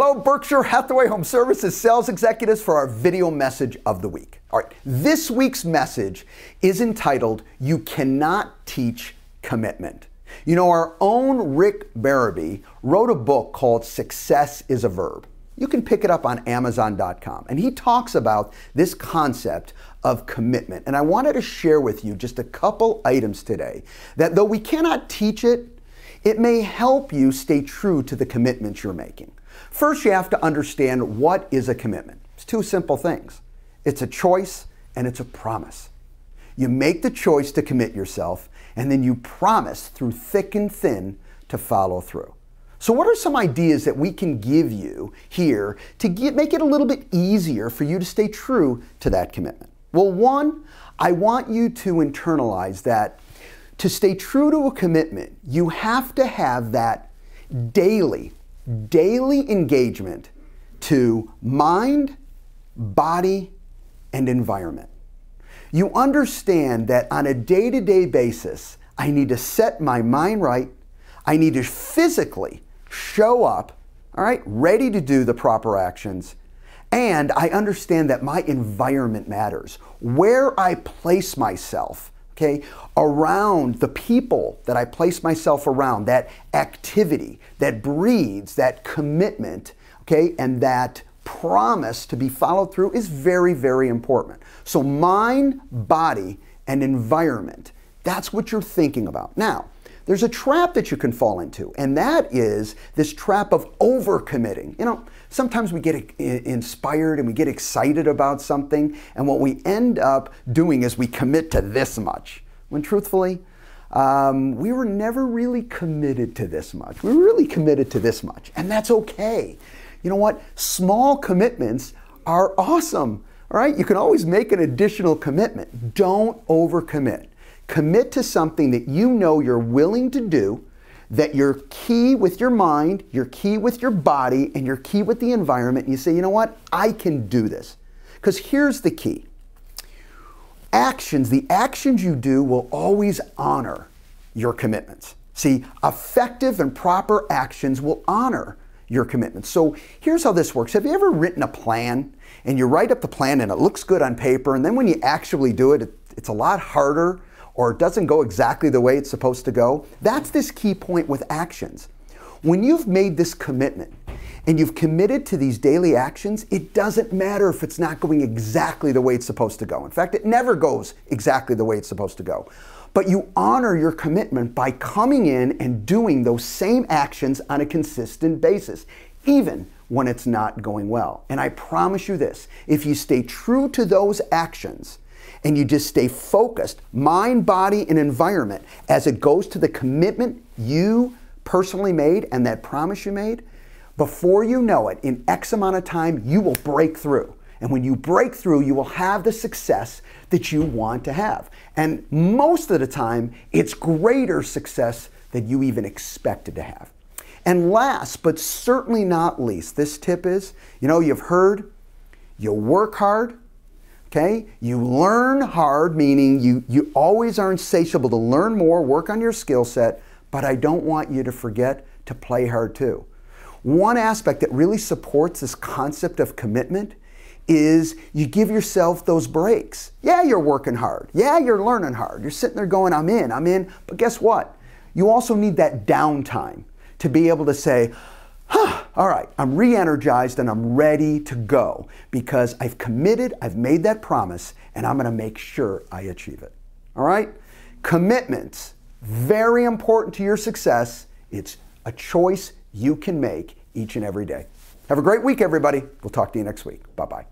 Hello, Berkshire Hathaway Home Services sales executives for our video message of the week. All right, this week's message is entitled You Cannot Teach Commitment. You know, our own Rick Barabee wrote a book called Success is a Verb. You can pick it up on Amazon.com. And he talks about this concept of commitment. And I wanted to share with you just a couple items today that, though we cannot teach it, it may help you stay true to the commitments you're making. First, you have to understand what is a commitment. It's two simple things it's a choice and it's a promise. You make the choice to commit yourself, and then you promise through thick and thin to follow through. So, what are some ideas that we can give you here to get, make it a little bit easier for you to stay true to that commitment? Well, one, I want you to internalize that to stay true to a commitment, you have to have that daily, daily engagement to mind, body, and environment. You understand that on a day to day basis, I need to set my mind right. I need to physically show up, all right, ready to do the proper actions. And I understand that my environment matters. Where I place myself okay, around the people that I place myself around, that activity that breeds that commitment, okay, and that promise to be followed through is very, very important. So, mind, body, and environment. That's what you're thinking about. Now, there's a trap that you can fall into, and that is this trap of overcommitting. You know, sometimes we get inspired and we get excited about something, and what we end up doing is we commit to this much. When truthfully, um, we were never really committed to this much. We were really committed to this much, and that's okay. You know what? Small commitments are awesome. All right, you can always make an additional commitment. Don't overcommit. Commit to something that you know you're willing to do, that you're key with your mind, you're key with your body, and you're key with the environment. And you say, you know what? I can do this. Because here's the key actions, the actions you do will always honor your commitments. See, effective and proper actions will honor your commitments. So here's how this works. Have you ever written a plan and you write up the plan and it looks good on paper, and then when you actually do it, it it's a lot harder or it doesn't go exactly the way it's supposed to go. That's this key point with actions. When you've made this commitment and you've committed to these daily actions, it doesn't matter if it's not going exactly the way it's supposed to go. In fact, it never goes exactly the way it's supposed to go. But you honor your commitment by coming in and doing those same actions on a consistent basis, even when it's not going well. And I promise you this if you stay true to those actions, and you just stay focused, mind, body, and environment, as it goes to the commitment you personally made and that promise you made, before you know it, in X amount of time, you will break through. And when you break through, you will have the success that you want to have. And most of the time, it's greater success than you even expected to have. And last, but certainly not least, this tip is you know, you've heard you work hard, Okay? You learn hard, meaning you, you always are insatiable to learn more, work on your skill set, but I don't want you to forget to play hard too. One aspect that really supports this concept of commitment is you give yourself those breaks. Yeah, you're working hard. Yeah, you're learning hard. You're sitting there going, I'm in, I'm in. But guess what? You also need that downtime to be able to say, huh, all right, I'm re energized and I'm ready to go because I've committed, I've made that promise, and I'm going to make sure I achieve it. All right? Commitments, very important to your success. It's a choice you can make each and every day. Have a great week, everybody. We'll talk to you next week. Bye bye.